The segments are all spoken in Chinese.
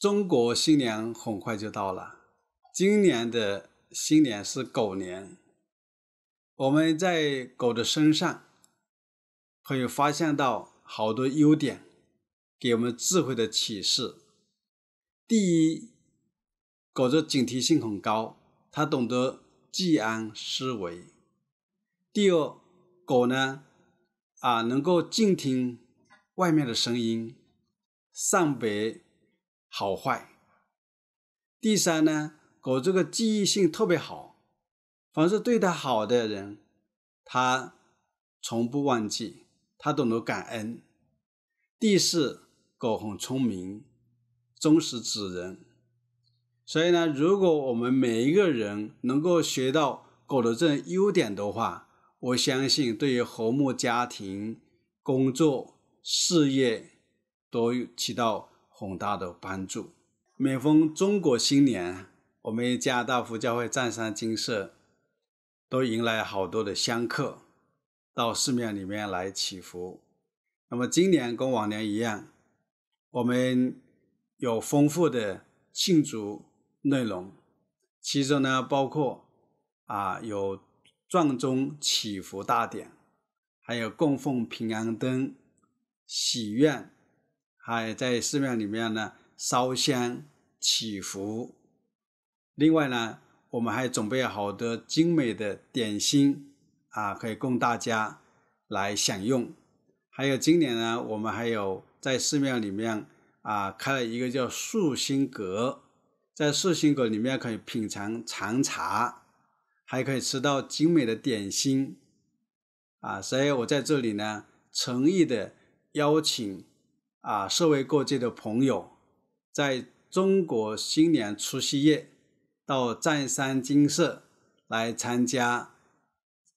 中国新年很快就到了，今年的新年是狗年。我们在狗的身上，朋友发现到好多优点，给我们智慧的启示。第一，狗的警惕性很高，它懂得居安思危。第二，狗呢，啊，能够静听外面的声音，上北。好坏。第三呢，狗这个记忆性特别好，凡是对它好的人，它从不忘记，它懂得感恩。第四，狗很聪明，忠实之人。所以呢，如果我们每一个人能够学到狗的这种优点的话，我相信对于和睦家庭、工作、事业都起到。宏大的帮助。每逢中国新年，我们加拿大福教会占山金舍都迎来好多的香客到寺庙里面来祈福。那么今年跟往年一样，我们有丰富的庆祝内容，其中呢包括啊有撞钟祈福大典，还有供奉平安灯、喜愿。还在寺庙里面呢，烧香祈福。另外呢，我们还准备好多精美的点心啊，可以供大家来享用。还有今年呢，我们还有在寺庙里面啊开了一个叫素心阁，在素心阁里面可以品尝茶，还可以吃到精美的点心啊。所以我在这里呢，诚意的邀请。啊，社会各界的朋友，在中国新年除夕夜到湛山金色来参加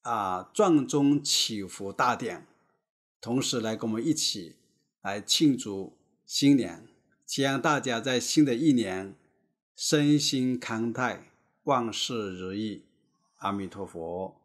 啊撞钟祈福大典，同时来跟我们一起来庆祝新年，希望大家在新的一年身心康泰，万事如意，阿弥陀佛。